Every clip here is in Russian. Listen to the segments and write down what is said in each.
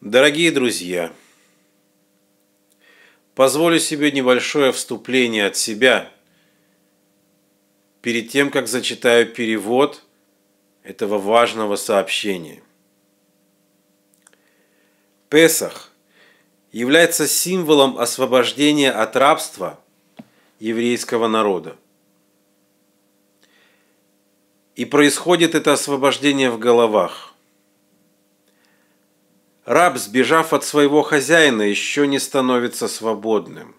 Дорогие друзья, позволю себе небольшое вступление от себя перед тем, как зачитаю перевод этого важного сообщения. Песах является символом освобождения от рабства еврейского народа. И происходит это освобождение в головах. Раб, сбежав от своего хозяина, еще не становится свободным.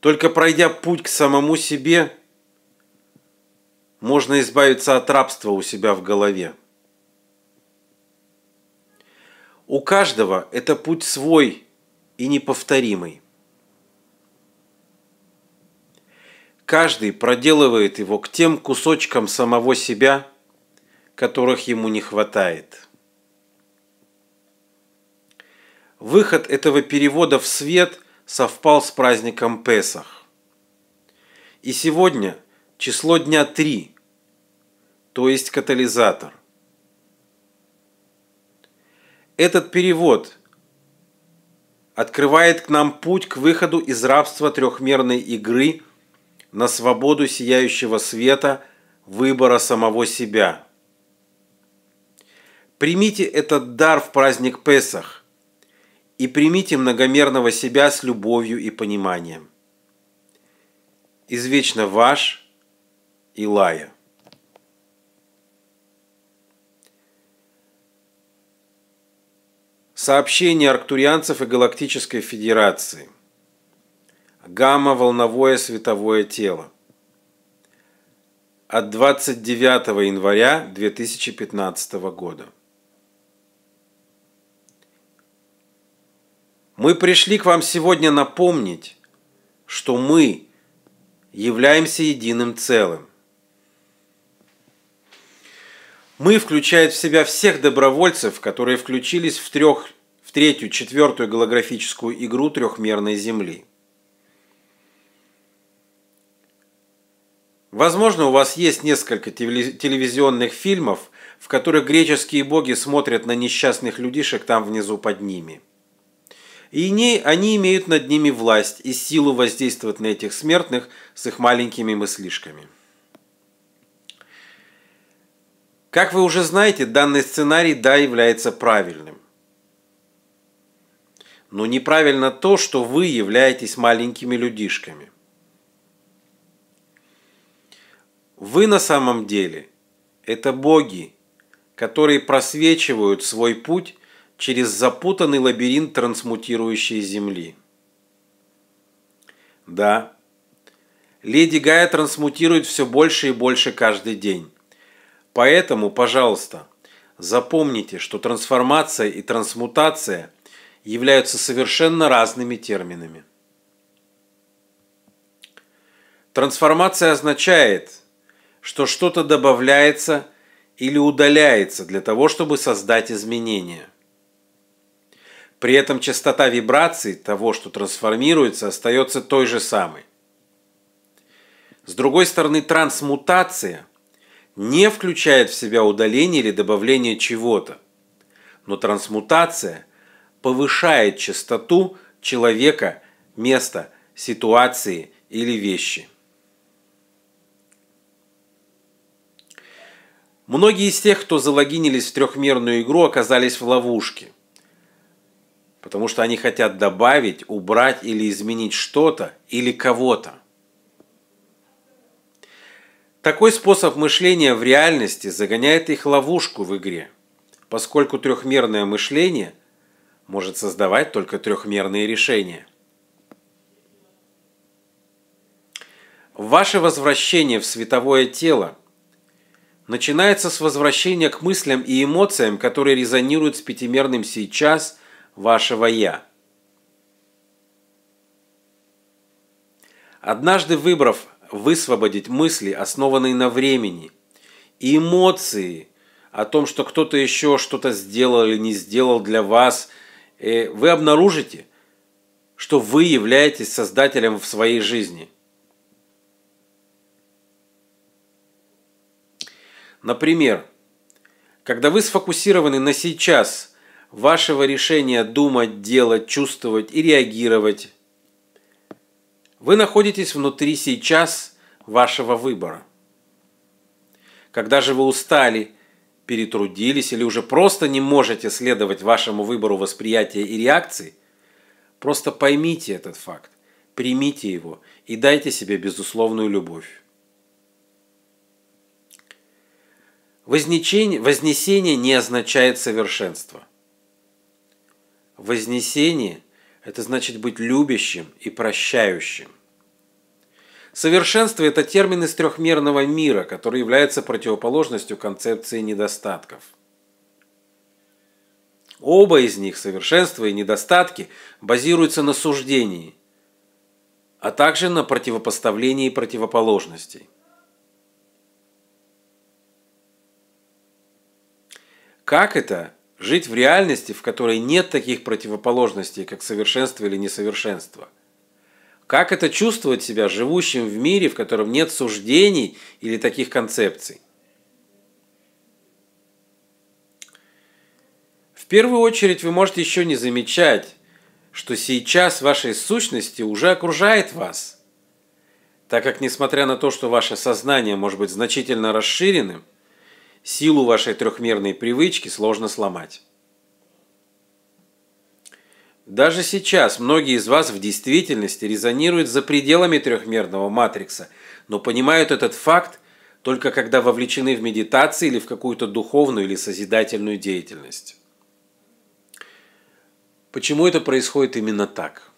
Только пройдя путь к самому себе, можно избавиться от рабства у себя в голове. У каждого это путь свой и неповторимый. Каждый проделывает его к тем кусочкам самого себя, которых ему не хватает. Выход этого перевода в свет совпал с праздником Песах. И сегодня число дня 3, то есть катализатор. Этот перевод открывает к нам путь к выходу из рабства трехмерной игры на свободу сияющего света выбора самого себя. Примите этот дар в праздник Песах, и примите многомерного себя с любовью и пониманием. Извечно ваш Илая. Сообщение арктурианцев и Галактической Федерации. Гамма-волновое световое тело. От 29 января 2015 года. Мы пришли к вам сегодня напомнить, что мы являемся единым целым. Мы включает в себя всех добровольцев, которые включились в, трех, в третью, четвертую голографическую игру трехмерной Земли. Возможно, у вас есть несколько телевизионных фильмов, в которых греческие боги смотрят на несчастных людишек там внизу под ними – и не, они имеют над ними власть и силу воздействовать на этих смертных с их маленькими мыслишками. Как вы уже знаете, данный сценарий, да, является правильным. Но неправильно то, что вы являетесь маленькими людишками. Вы на самом деле – это боги, которые просвечивают свой путь через запутанный лабиринт трансмутирующей земли. Да, Леди Гая трансмутирует все больше и больше каждый день. Поэтому, пожалуйста, запомните, что трансформация и трансмутация являются совершенно разными терминами. Трансформация означает, что что-то добавляется или удаляется для того, чтобы создать изменения. При этом частота вибраций того, что трансформируется, остается той же самой. С другой стороны, трансмутация не включает в себя удаление или добавление чего-то, но трансмутация повышает частоту человека, места, ситуации или вещи. Многие из тех, кто залогинились в трехмерную игру, оказались в ловушке – Потому что они хотят добавить, убрать или изменить что-то или кого-то. Такой способ мышления в реальности загоняет их ловушку в игре, поскольку трехмерное мышление может создавать только трехмерные решения. Ваше возвращение в световое тело начинается с возвращения к мыслям и эмоциям, которые резонируют с пятимерным сейчас вашего «я». Однажды выбрав высвободить мысли, основанные на времени, и эмоции о том, что кто-то еще что-то сделал или не сделал для вас, э, вы обнаружите, что вы являетесь создателем в своей жизни. Например, когда вы сфокусированы на сейчас – вашего решения думать, делать, чувствовать и реагировать. Вы находитесь внутри сейчас вашего выбора. Когда же вы устали, перетрудились или уже просто не можете следовать вашему выбору восприятия и реакции, просто поймите этот факт, примите его и дайте себе безусловную любовь. Вознесение не означает совершенство – Вознесение – это значит быть любящим и прощающим. Совершенство – это термин из трехмерного мира, который является противоположностью концепции недостатков. Оба из них, совершенство и недостатки, базируются на суждении, а также на противопоставлении противоположностей. Как это Жить в реальности, в которой нет таких противоположностей, как совершенство или несовершенство. Как это чувствовать себя живущим в мире, в котором нет суждений или таких концепций? В первую очередь вы можете еще не замечать, что сейчас вашей сущности уже окружает вас. Так как, несмотря на то, что ваше сознание может быть значительно расширенным, Силу вашей трехмерной привычки сложно сломать. Даже сейчас многие из вас в действительности резонируют за пределами трехмерного матрикса, но понимают этот факт только когда вовлечены в медитации или в какую-то духовную или созидательную деятельность. Почему это происходит именно так?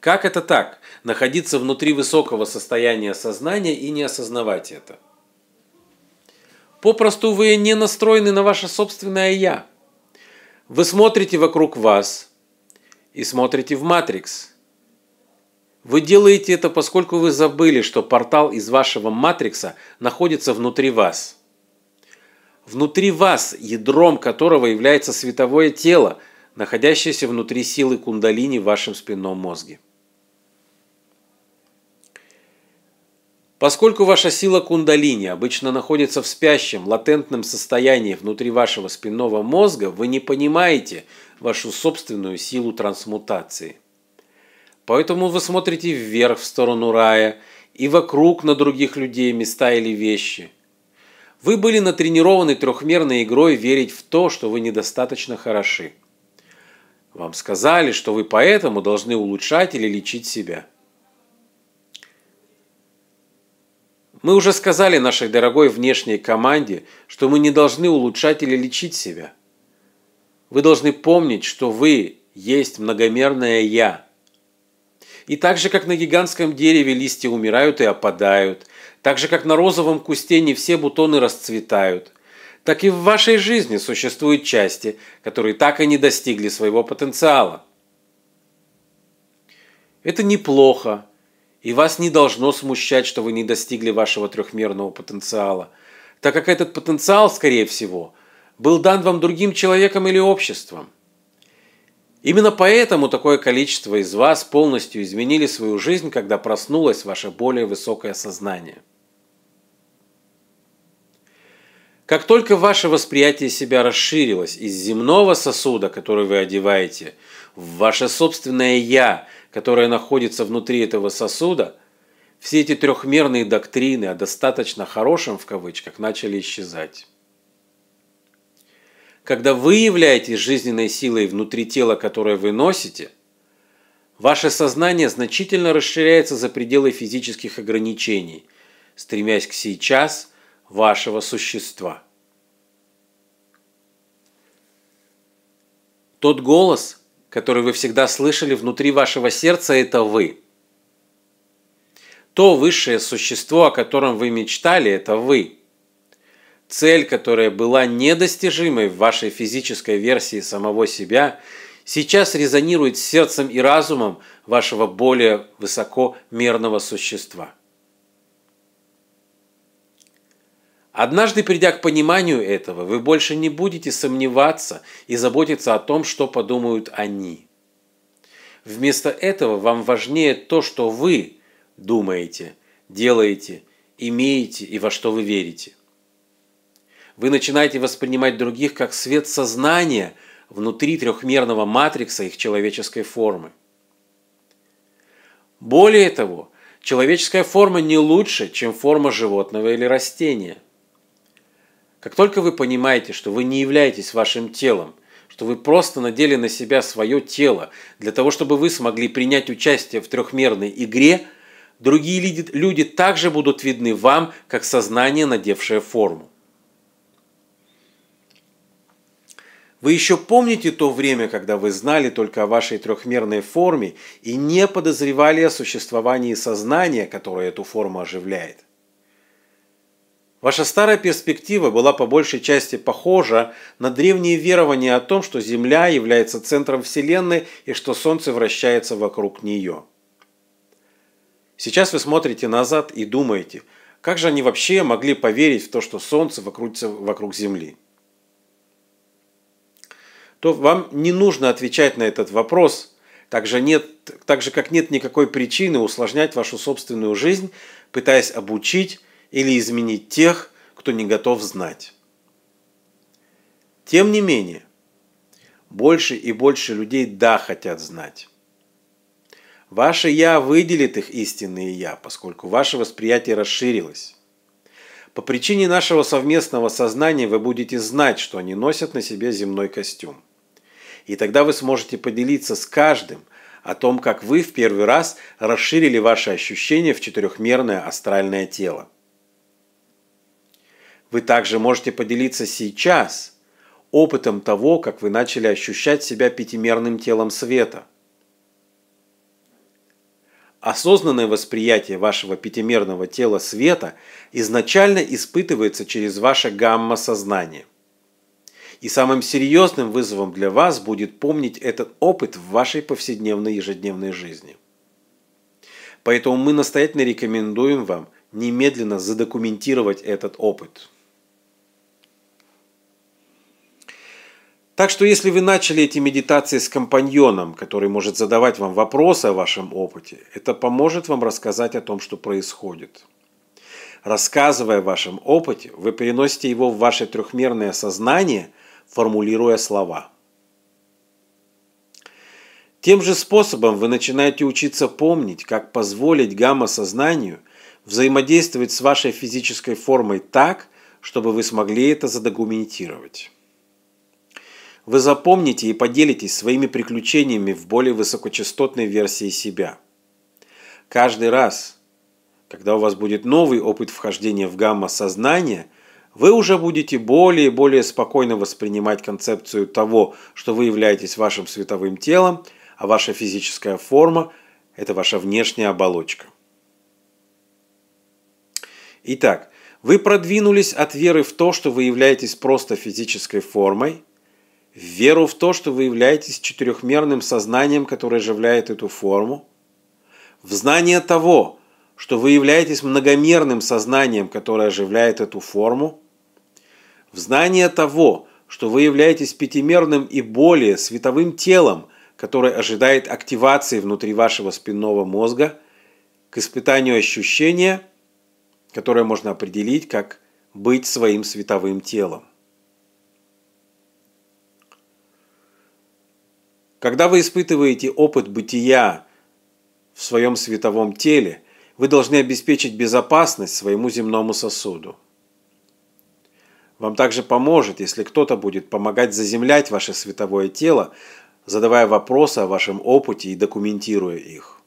Как это так? Находиться внутри высокого состояния сознания и не осознавать это. Попросту вы не настроены на ваше собственное «я». Вы смотрите вокруг вас и смотрите в «Матрикс». Вы делаете это, поскольку вы забыли, что портал из вашего матрикса находится внутри вас. Внутри вас, ядром которого является световое тело, находящееся внутри силы кундалини в вашем спинном мозге. Поскольку ваша сила кундалини обычно находится в спящем, латентном состоянии внутри вашего спинного мозга, вы не понимаете вашу собственную силу трансмутации. Поэтому вы смотрите вверх в сторону рая и вокруг на других людей, места или вещи. Вы были натренированы трехмерной игрой верить в то, что вы недостаточно хороши. Вам сказали, что вы поэтому должны улучшать или лечить себя. Мы уже сказали нашей дорогой внешней команде, что мы не должны улучшать или лечить себя. Вы должны помнить, что вы есть многомерное «я». И так же, как на гигантском дереве листья умирают и опадают, так же, как на розовом кусте не все бутоны расцветают, так и в вашей жизни существуют части, которые так и не достигли своего потенциала. Это неплохо, и вас не должно смущать, что вы не достигли вашего трехмерного потенциала, так как этот потенциал, скорее всего, был дан вам другим человеком или обществом. Именно поэтому такое количество из вас полностью изменили свою жизнь, когда проснулось ваше более высокое сознание. Как только ваше восприятие себя расширилось из земного сосуда, который вы одеваете, в ваше собственное «я», которая находится внутри этого сосуда, все эти трехмерные доктрины о достаточно хорошем в кавычках начали исчезать. Когда вы являетесь жизненной силой внутри тела, которое вы носите, ваше сознание значительно расширяется за пределы физических ограничений, стремясь к сейчас вашего существа. Тот голос, который вы всегда слышали внутри вашего сердца, это вы. То высшее существо, о котором вы мечтали, это вы. Цель, которая была недостижимой в вашей физической версии самого себя, сейчас резонирует с сердцем и разумом вашего более высоко мерного существа. Однажды придя к пониманию этого, вы больше не будете сомневаться и заботиться о том, что подумают они. Вместо этого вам важнее то, что вы думаете, делаете, имеете и во что вы верите. Вы начинаете воспринимать других как свет сознания внутри трехмерного матрикса их человеческой формы. Более того, человеческая форма не лучше, чем форма животного или растения – как только вы понимаете, что вы не являетесь вашим телом, что вы просто надели на себя свое тело для того, чтобы вы смогли принять участие в трехмерной игре, другие люди также будут видны вам, как сознание, надевшее форму. Вы еще помните то время, когда вы знали только о вашей трехмерной форме и не подозревали о существовании сознания, которое эту форму оживляет? Ваша старая перспектива была по большей части похожа на древние верования о том, что Земля является центром Вселенной и что Солнце вращается вокруг нее. Сейчас вы смотрите назад и думаете, как же они вообще могли поверить в то, что Солнце вокрутится вокруг Земли? То вам не нужно отвечать на этот вопрос, так же, нет, так же как нет никакой причины усложнять вашу собственную жизнь, пытаясь обучить или изменить тех, кто не готов знать. Тем не менее, больше и больше людей да хотят знать. Ваше «я» выделит их истинное «я», поскольку ваше восприятие расширилось. По причине нашего совместного сознания вы будете знать, что они носят на себе земной костюм. И тогда вы сможете поделиться с каждым о том, как вы в первый раз расширили ваше ощущение в четырехмерное астральное тело. Вы также можете поделиться сейчас опытом того, как вы начали ощущать себя пятимерным телом света. Осознанное восприятие вашего пятимерного тела света изначально испытывается через ваше гамма-сознание. И самым серьезным вызовом для вас будет помнить этот опыт в вашей повседневной ежедневной жизни. Поэтому мы настоятельно рекомендуем вам немедленно задокументировать этот опыт – Так что если вы начали эти медитации с компаньоном, который может задавать вам вопросы о вашем опыте, это поможет вам рассказать о том, что происходит. Рассказывая о вашем опыте, вы переносите его в ваше трехмерное сознание, формулируя слова. Тем же способом вы начинаете учиться помнить, как позволить гамма-сознанию взаимодействовать с вашей физической формой так, чтобы вы смогли это задокументировать вы запомните и поделитесь своими приключениями в более высокочастотной версии себя. Каждый раз, когда у вас будет новый опыт вхождения в гамма сознания, вы уже будете более и более спокойно воспринимать концепцию того, что вы являетесь вашим световым телом, а ваша физическая форма – это ваша внешняя оболочка. Итак, вы продвинулись от веры в то, что вы являетесь просто физической формой – веру в то, что вы являетесь четырехмерным сознанием, которое оживляет эту форму, в знание того, что вы являетесь многомерным сознанием, которое оживляет эту форму, в знание того, что вы являетесь пятимерным и более световым телом, которое ожидает активации внутри вашего спинного мозга, к испытанию ощущения, которое можно определить как быть своим световым телом. Когда вы испытываете опыт бытия в своем световом теле, вы должны обеспечить безопасность своему земному сосуду. Вам также поможет, если кто-то будет помогать заземлять ваше световое тело, задавая вопросы о вашем опыте и документируя их.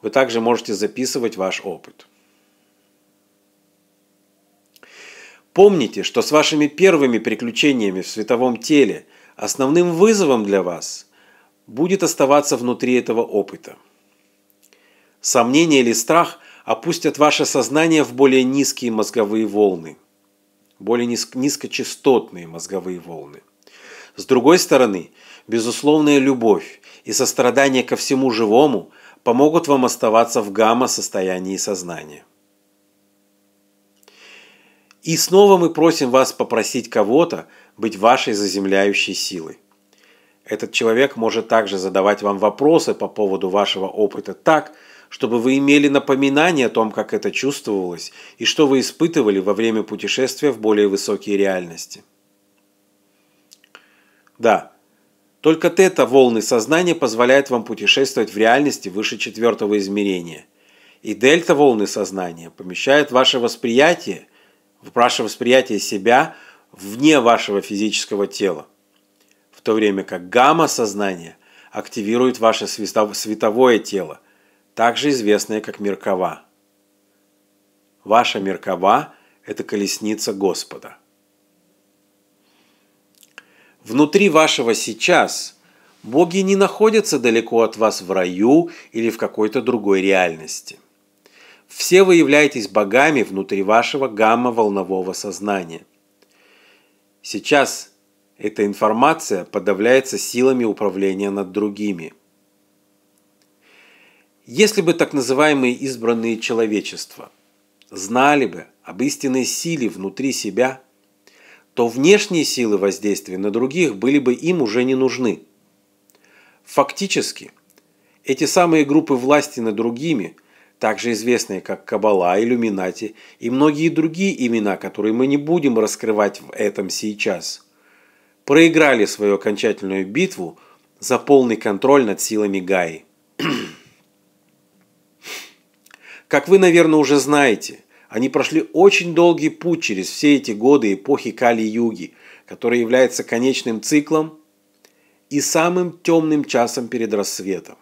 Вы также можете записывать ваш опыт. Помните, что с вашими первыми приключениями в световом теле основным вызовом для вас будет оставаться внутри этого опыта. Сомнение или страх опустят ваше сознание в более низкие мозговые волны, более низкочастотные мозговые волны. С другой стороны, безусловная любовь и сострадание ко всему живому помогут вам оставаться в гамма-состоянии сознания. И снова мы просим вас попросить кого-то быть вашей заземляющей силой. Этот человек может также задавать вам вопросы по поводу вашего опыта так, чтобы вы имели напоминание о том, как это чувствовалось и что вы испытывали во время путешествия в более высокие реальности. Да, только тета волны сознания позволяет вам путешествовать в реальности выше четвертого измерения. И дельта волны сознания помещает ваше восприятие, ваше восприятие себя вне вашего физического тела в то время как гамма-сознание активирует ваше световое тело, также известное как Меркава. Ваша Меркава – это колесница Господа. Внутри вашего «сейчас» боги не находятся далеко от вас в раю или в какой-то другой реальности. Все вы являетесь богами внутри вашего гамма-волнового сознания. Сейчас – эта информация подавляется силами управления над другими. Если бы так называемые избранные человечества знали бы об истинной силе внутри себя, то внешние силы воздействия на других были бы им уже не нужны. Фактически, эти самые группы власти над другими, также известные как Кабала, Иллюминати и многие другие имена, которые мы не будем раскрывать в этом сейчас – проиграли свою окончательную битву за полный контроль над силами Гаи. Как вы, наверное, уже знаете, они прошли очень долгий путь через все эти годы эпохи Кали-Юги, которая является конечным циклом и самым темным часом перед рассветом.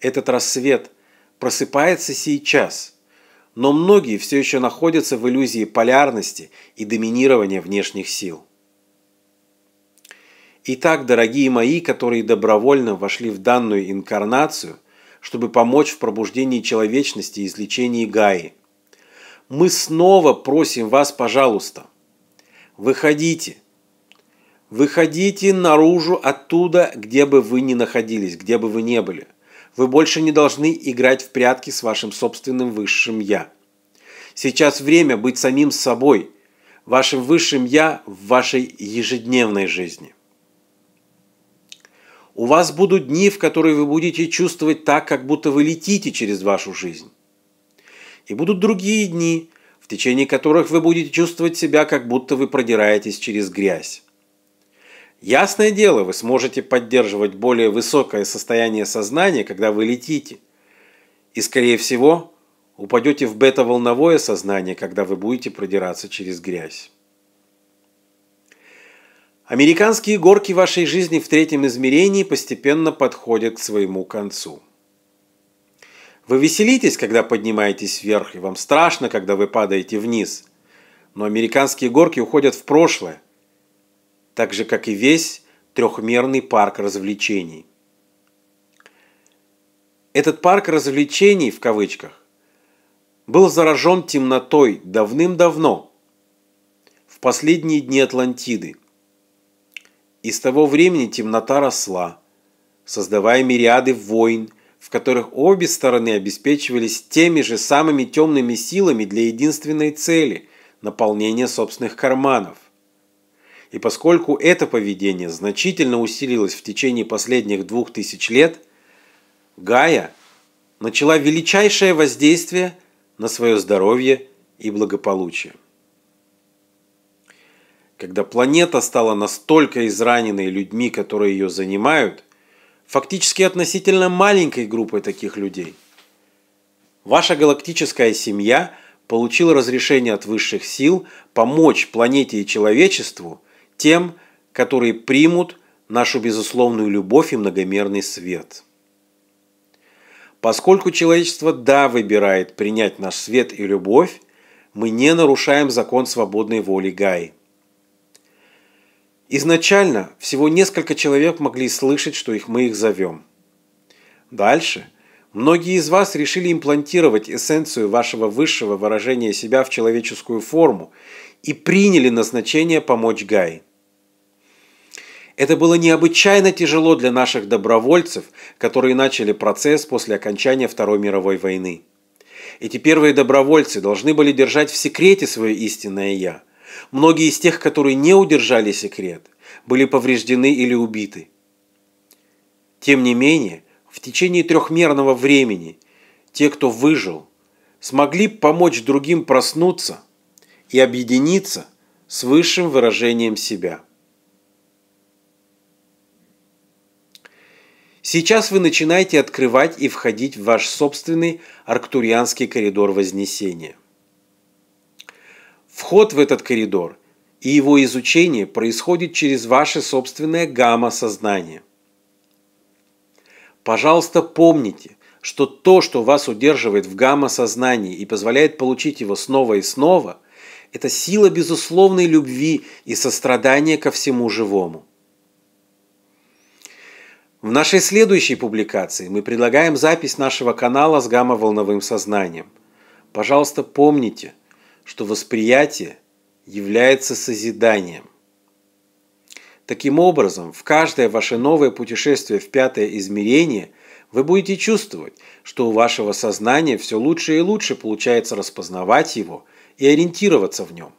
Этот рассвет просыпается сейчас, но многие все еще находятся в иллюзии полярности и доминирования внешних сил. Итак, дорогие мои, которые добровольно вошли в данную инкарнацию, чтобы помочь в пробуждении человечности и излечении Гаи, мы снова просим вас, пожалуйста, выходите. Выходите наружу оттуда, где бы вы ни находились, где бы вы ни были. Вы больше не должны играть в прятки с вашим собственным высшим «я». Сейчас время быть самим собой, вашим высшим «я» в вашей ежедневной жизни. У вас будут дни, в которые вы будете чувствовать так, как будто вы летите через вашу жизнь. И будут другие дни, в течение которых вы будете чувствовать себя, как будто вы продираетесь через грязь. Ясное дело, вы сможете поддерживать более высокое состояние сознания, когда вы летите. И, скорее всего, упадете в бета-волновое сознание, когда вы будете продираться через грязь. Американские горки вашей жизни в третьем измерении постепенно подходят к своему концу. Вы веселитесь, когда поднимаетесь вверх, и вам страшно, когда вы падаете вниз. Но американские горки уходят в прошлое, так же, как и весь трехмерный парк развлечений. Этот парк развлечений, в кавычках, был заражен темнотой давным-давно, в последние дни Атлантиды – и с того времени темнота росла, создавая мириады войн, в которых обе стороны обеспечивались теми же самыми темными силами для единственной цели – наполнения собственных карманов. И поскольку это поведение значительно усилилось в течение последних двух тысяч лет, Гая начала величайшее воздействие на свое здоровье и благополучие когда планета стала настолько израненной людьми, которые ее занимают, фактически относительно маленькой группой таких людей. Ваша галактическая семья получила разрешение от высших сил помочь планете и человечеству тем, которые примут нашу безусловную любовь и многомерный свет. Поскольку человечество да выбирает принять наш свет и любовь, мы не нарушаем закон свободной воли Гаи. Изначально всего несколько человек могли слышать, что их мы их зовем. Дальше многие из вас решили имплантировать эссенцию вашего высшего выражения себя в человеческую форму и приняли назначение помочь Гаи. Это было необычайно тяжело для наших добровольцев, которые начали процесс после окончания Второй мировой войны. Эти первые добровольцы должны были держать в секрете свое истинное «я», Многие из тех, которые не удержали секрет, были повреждены или убиты. Тем не менее, в течение трехмерного времени те, кто выжил, смогли помочь другим проснуться и объединиться с высшим выражением себя. Сейчас вы начинаете открывать и входить в ваш собственный арктурианский коридор Вознесения – Вход в этот коридор и его изучение происходит через ваше собственное гамма-сознание. Пожалуйста, помните, что то, что вас удерживает в гамма-сознании и позволяет получить его снова и снова, это сила безусловной любви и сострадания ко всему живому. В нашей следующей публикации мы предлагаем запись нашего канала с гамма-волновым сознанием. Пожалуйста, помните – что восприятие является созиданием. Таким образом, в каждое ваше новое путешествие в пятое измерение вы будете чувствовать, что у вашего сознания все лучше и лучше получается распознавать его и ориентироваться в нем.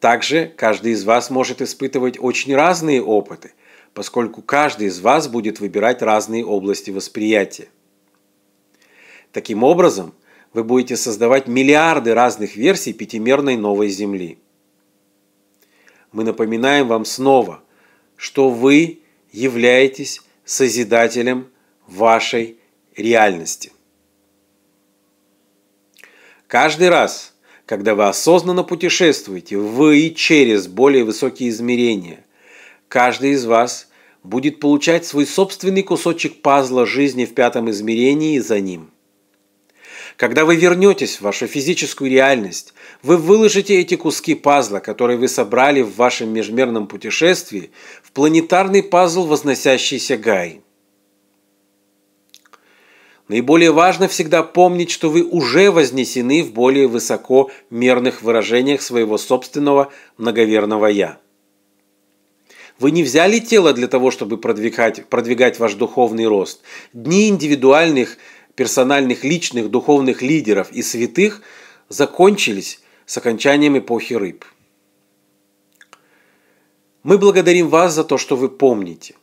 Также каждый из вас может испытывать очень разные опыты, поскольку каждый из вас будет выбирать разные области восприятия. Таким образом, вы будете создавать миллиарды разных версий пятимерной новой Земли. Мы напоминаем вам снова, что вы являетесь созидателем вашей реальности. Каждый раз, когда вы осознанно путешествуете вы и через более высокие измерения, каждый из вас будет получать свой собственный кусочек пазла жизни в пятом измерении и за ним. Когда вы вернетесь в вашу физическую реальность, вы выложите эти куски пазла, которые вы собрали в вашем межмерном путешествии, в планетарный пазл возносящийся Гай. Наиболее важно всегда помнить, что вы уже вознесены в более высоко мерных выражениях своего собственного многоверного «я». Вы не взяли тело для того, чтобы продвигать, продвигать ваш духовный рост. Дни индивидуальных – персональных личных духовных лидеров и святых закончились с окончанием эпохи рыб. Мы благодарим вас за то, что вы помните.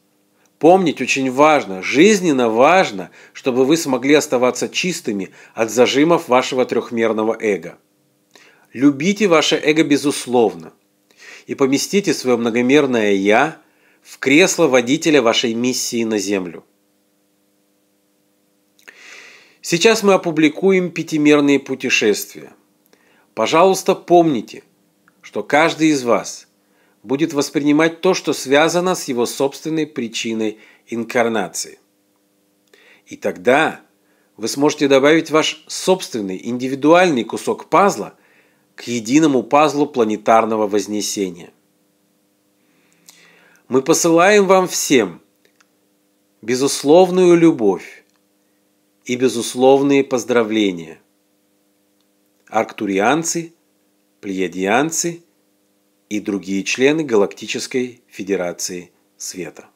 Помнить очень важно, жизненно важно, чтобы вы смогли оставаться чистыми от зажимов вашего трехмерного эго. Любите ваше эго безусловно и поместите свое многомерное «я» в кресло водителя вашей миссии на Землю – Сейчас мы опубликуем пятимерные путешествия. Пожалуйста, помните, что каждый из вас будет воспринимать то, что связано с его собственной причиной инкарнации. И тогда вы сможете добавить ваш собственный индивидуальный кусок пазла к единому пазлу планетарного вознесения. Мы посылаем вам всем безусловную любовь, и безусловные поздравления. Арктурианцы, плеядианцы и другие члены Галактической Федерации Света.